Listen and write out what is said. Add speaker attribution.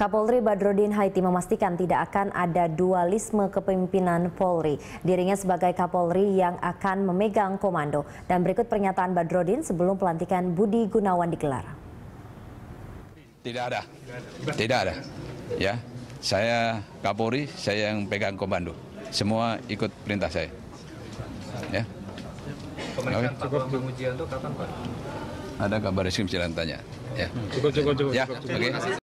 Speaker 1: Kapolri Badrodin Haiti memastikan tidak akan ada dualisme kepemimpinan Polri. Dirinya sebagai Kapolri yang akan memegang komando. Dan berikut pernyataan Badrodin sebelum pelantikan Budi Gunawan digelar.
Speaker 2: Tidak ada, tidak ada. Ya, saya Kapolri, saya yang pegang komando. Semua ikut perintah saya. Ya. okay.
Speaker 3: Pak Bambang
Speaker 4: Ujianto kapan Pak?
Speaker 2: Ada kabar resmi silahkan tanya.
Speaker 4: Ya. Cukup, cukup, cukup. Ya, oke. Okay.